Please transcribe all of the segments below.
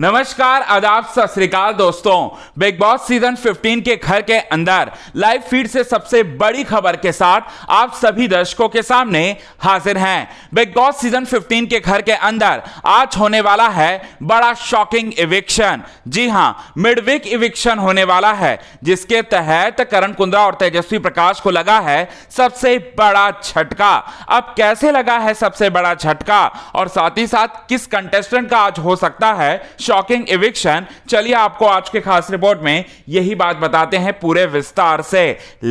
नमस्कार आदाब सत दोस्तों बिग बॉस सीजन 15 के घर के अंदर लाइव फीड से सबसे बड़ी खबर के साथ आप सभी दर्शकों के सामने हाजिर हैं बिग बॉस सीजन 15 के घर के अंदर आज होने वाला है बड़ा शॉकिंग इविक्शन जी हां मिडविक इविक्शन होने वाला है जिसके तहत करण कुंद्रा और तेजस्वी प्रकाश को लगा है सबसे बड़ा झटका अब कैसे लगा है सबसे बड़ा झटका और साथ ही साथ किस कंटेस्टेंट का आज हो सकता है शॉकिंग इविक्शन चलिए आपको आज के खास रिपोर्ट में यही बात बताते हैं पूरे विस्तार से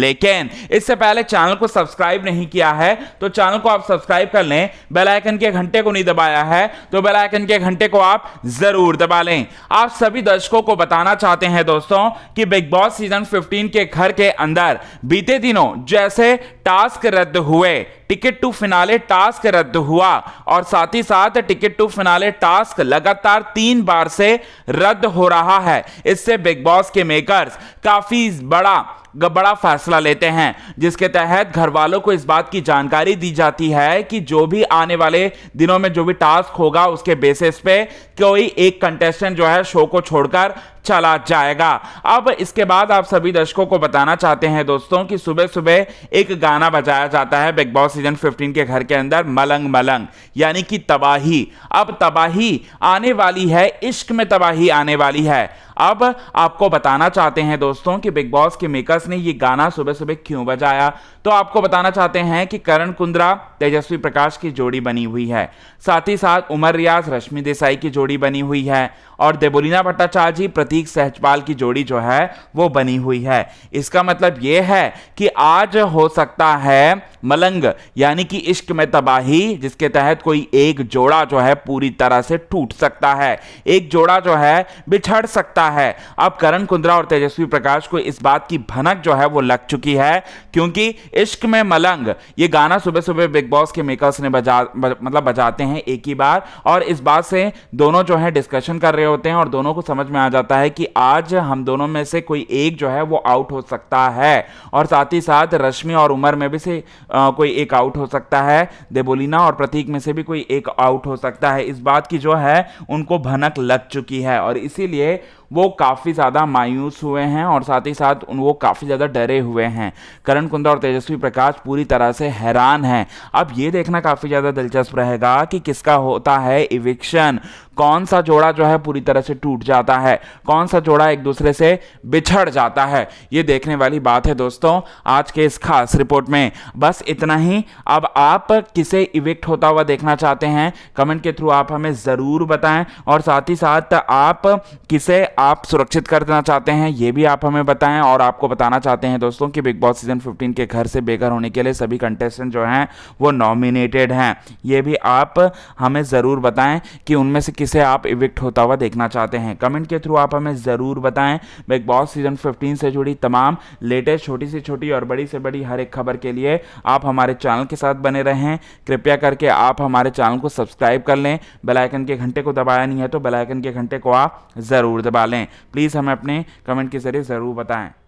लेकिन इससे पहले चैनल को सब्सक्राइब नहीं किया है तो चैनल को आप सब्सक्राइब कर लें बेल आइकन के घंटे को नहीं दबाया है तो बेल आइकन के घंटे को आप जरूर दबा लें आप सभी दर्शकों को बताना चाहते हैं दोस्तों कि बिग बॉस सीजन 15 के घर के अंदर बीते दिनों जैसे टास्क रद्द हुए टिकट टू फिनाले टास्क रद्द हुआ और साथ ही साथ टिकट टू फिनाले टास्क लगातार तीन बार प्रकार से रद्द हो रहा है इससे बिग बॉस के मेकर्स काफी बड़ा बड़ा फैसला लेते हैं जिसके तहत घर वालों को इस बात की जानकारी दी जाती है कि जो भी आने वाले दिनों में जो भी टास्क होगा उसके बेसिस पे कोई एक कंटेस्टेंट जो है शो को छोड़कर चला जाएगा अब इसके बाद आप सभी दर्शकों को बताना चाहते हैं दोस्तों कि सुबह सुबह एक गाना बजाया जाता है बिग बॉस सीजन 15 के घर के अंदर मलंग मलंग यानी कि तबाही अब तबाही आने वाली है इश्क में तबाही आने वाली है अब आपको बताना चाहते हैं दोस्तों कि बिग बॉस के मेकर्स ने ये गाना सुबह सुबह क्यों बजाया तो आपको बताना चाहते हैं कि करण कुंद्रा तेजस्वी प्रकाश की जोड़ी बनी हुई है साथ ही साथ उमर रियाज रश्मि देसाई की जोड़ी बनी हुई है और देबोलीना भट्टाचार्य जी प्रतीक सहजपाल की जोड़ी जो है वो बनी हुई है इसका मतलब ये है कि आज हो सकता है मलंग यानी कि इश्क में तबाही जिसके तहत कोई एक जोड़ा जो है पूरी तरह से टूट सकता है एक जोड़ा जो है बिछड़ सकता रहा है अब करण कुंद्रा और तेजस्वी प्रकाश को इस बात की भनक जो है वो लग चुकी है क्योंकि इश्क में मलंग ये गाना सुबह सुबह बिग बॉस के मेकर्स ने बजा ब, मतलब बजाते हैं एक ही बार और इस बात से दोनों जो है डिस्कशन कर रहे होते हैं और दोनों को समझ में आ जाता है कि आज हम दोनों में से कोई एक जो है वो आउट हो सकता है और साथ ही साथ रश्मि और उमर में भी से आ, कोई एक आउट हो सकता है देबोलिना और प्रतीक में से भी कोई एक आउट हो सकता है इस बात की जो है उनको भनक लग चुकी है और इसीलिए वो काफ़ी ज़्यादा मायूस हुए हैं और साथ ही साथ उन वो काफ़ी ज़्यादा डरे हुए हैं करण कुंदा और तेजस्वी प्रकाश पूरी तरह से हैरान हैं अब ये देखना काफ़ी ज़्यादा दिलचस्प रहेगा कि किसका होता है इविक्शन कौन सा जोड़ा जो है पूरी तरह से टूट जाता है कौन सा जोड़ा एक दूसरे से बिछड़ जाता है ये देखने वाली बात है दोस्तों आज के इस खास रिपोर्ट में बस इतना ही अब आप किसे इविक्ट होता हुआ देखना चाहते हैं कमेंट के थ्रू आप हमें ज़रूर बताएं और साथ ही साथ आप किसे आप सुरक्षित कर देना चाहते हैं ये भी आप हमें बताएं और आपको बताना चाहते हैं दोस्तों कि बिग बॉस सीजन 15 के घर से बेघर होने के लिए सभी कंटेस्टेंट जो हैं वो नॉमिनेटेड हैं ये भी आप हमें ज़रूर बताएं कि उनमें से किस जिसे आप इविक्ट होता हुआ देखना चाहते हैं कमेंट के थ्रू आप हमें ज़रूर बताएं बिग बॉस सीजन 15 से जुड़ी तमाम लेटेस्ट छोटी से छोटी और बड़ी से बड़ी हर एक खबर के लिए आप हमारे चैनल के साथ बने रहें कृपया करके आप हमारे चैनल को सब्सक्राइब कर लें बेलाइकन के घंटे को दबाया नहीं है तो बेलाइकन के घंटे को आप ज़रूर दबा लें प्लीज़ हमें अपने कमेंट के ज़रिए ज़रूर बताएँ